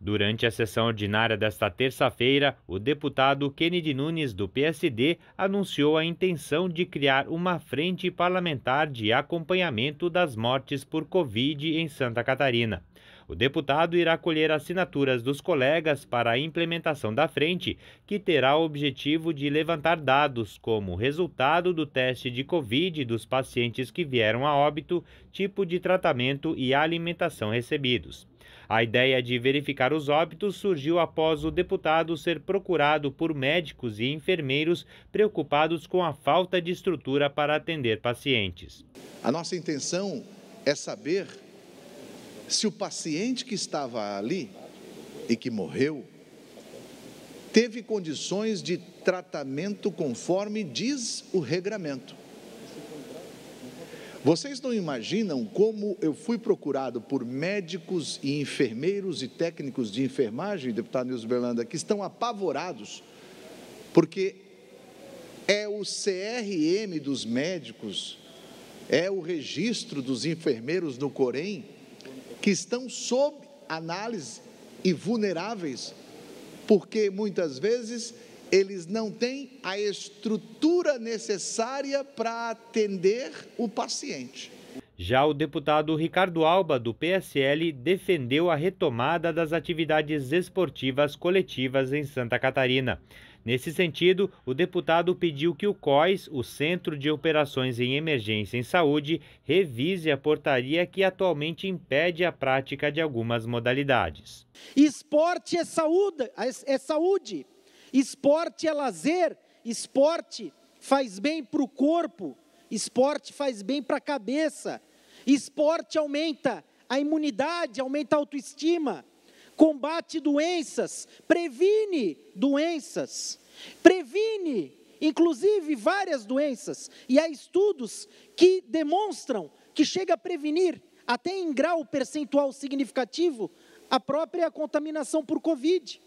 Durante a sessão ordinária desta terça-feira, o deputado Kennedy Nunes, do PSD, anunciou a intenção de criar uma frente parlamentar de acompanhamento das mortes por Covid em Santa Catarina. O deputado irá colher assinaturas dos colegas para a implementação da frente, que terá o objetivo de levantar dados como resultado do teste de Covid dos pacientes que vieram a óbito, tipo de tratamento e alimentação recebidos. A ideia de verificar os óbitos surgiu após o deputado ser procurado por médicos e enfermeiros preocupados com a falta de estrutura para atender pacientes. A nossa intenção é saber se o paciente que estava ali e que morreu teve condições de tratamento conforme diz o regramento. Vocês não imaginam como eu fui procurado por médicos e enfermeiros e técnicos de enfermagem, deputado Nilson Berlanda, que estão apavorados, porque é o CRM dos médicos, é o registro dos enfermeiros no Corém, que estão sob análise e vulneráveis, porque muitas vezes eles não têm a estrutura necessária para atender o paciente. Já o deputado Ricardo Alba, do PSL, defendeu a retomada das atividades esportivas coletivas em Santa Catarina. Nesse sentido, o deputado pediu que o COIS, o Centro de Operações em Emergência em Saúde, revise a portaria que atualmente impede a prática de algumas modalidades. Esporte é saúde, é saúde. Esporte é lazer, esporte faz bem para o corpo, Esporte faz bem para a cabeça. Esporte aumenta a imunidade, aumenta a autoestima, combate doenças, previne doenças, previne, inclusive, várias doenças. E há estudos que demonstram que chega a prevenir, até em grau percentual significativo, a própria contaminação por Covid.